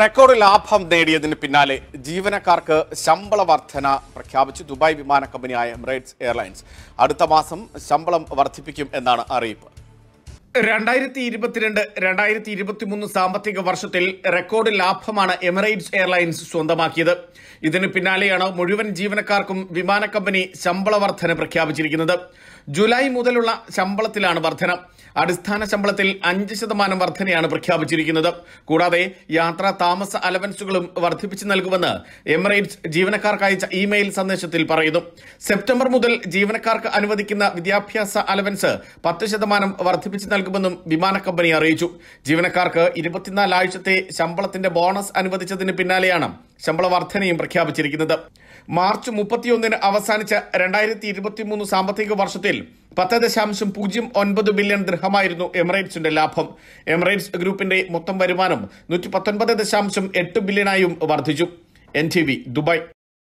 record ലാഭം നേടിയതിന് പിന്നാലെ ജീവനക്കാർക്ക് ശമ്പള വർധന പ്രഖ്യാപിച്ചു ദുബായ് വിമാന കമ്പനിയായ എമിറേറ്റ്സ് എയർലൈൻസ് അടുത്ത മാസം ശമ്പളം വർദ്ധിപ്പിക്കും എന്നാണ് അറിയിപ്പ് രണ്ടായിരത്തി ഇരുപത്തിരണ്ട് രണ്ടായിരത്തി ഇരുപത്തിമൂന്ന് സാമ്പത്തിക വർഷത്തിൽ റെക്കോർഡ് ലാഭമാണ് എമിറേറ്റ്സ് എയർലൈൻസ് സ്വന്തമാക്കിയത് ഇതിന് പിന്നാലെയാണ് മുഴുവൻ ജീവനക്കാർക്കും വിമാന കമ്പനി ശമ്പള വർധന പ്രഖ്യാപിച്ചിരിക്കുന്നത് ജൂലൈ മുതലുള്ള ശമ്പളത്തിലാണ് വർധന അടിസ്ഥാന ശമ്പളത്തിൽ അഞ്ച് ശതമാനം വർധനയാണ് പ്രഖ്യാപിച്ചിരിക്കുന്നത് കൂടാതെ യാത്രാ താമസ അലവൻസുകളും വർദ്ധിപ്പിച്ചു നൽകുമെന്ന് എമിറേറ്റ്സ് ജീവനക്കാർക്ക് അയച്ച ഇമെയിൽ സന്ദേശത്തിൽ പറയുന്നു സെപ്റ്റംബർ മുതൽ ജീവനക്കാർക്ക് അനുവദിക്കുന്ന വിദ്യാഭ്യാസ അലവൻസ് പത്ത് ശതമാനം വർദ്ധിപ്പിച്ചു നൽകുമെന്നും വിമാന കമ്പനി അറിയിച്ചു ജീവനക്കാർക്ക് ഇരുപത്തിനാല് ആഴ്ചത്തെ ശമ്പളത്തിന്റെ ബോണസ് അനുവദിച്ചതിന് പിന്നാലെയാണ് ശമ്പള വർധനയും പ്രഖ്യാപിച്ചിരിക്കുന്നത് മാർച്ച് മുപ്പത്തിയൊന്നിന് അവസാനിച്ച രണ്ടായിരത്തി ഇരുപത്തിമൂന്ന് സാമ്പത്തിക വർഷത്തിൽ പത്ത് ദശാംശം പൂജ്യം ഒൻപത് ബില്യൺ ദൃഹമായിരുന്നു എമിറേറ്റ്സിന്റെ ലാഭം എമിറേറ്റ്സ് ഗ്രൂപ്പിന്റെ മൊത്തം വരുമാനം നൂറ്റി പത്തൊൻപത് ദശാംശം എട്ട് ബില്യണായും വർദ്ധിച്ചു എൻ ടി വി ദുബായ്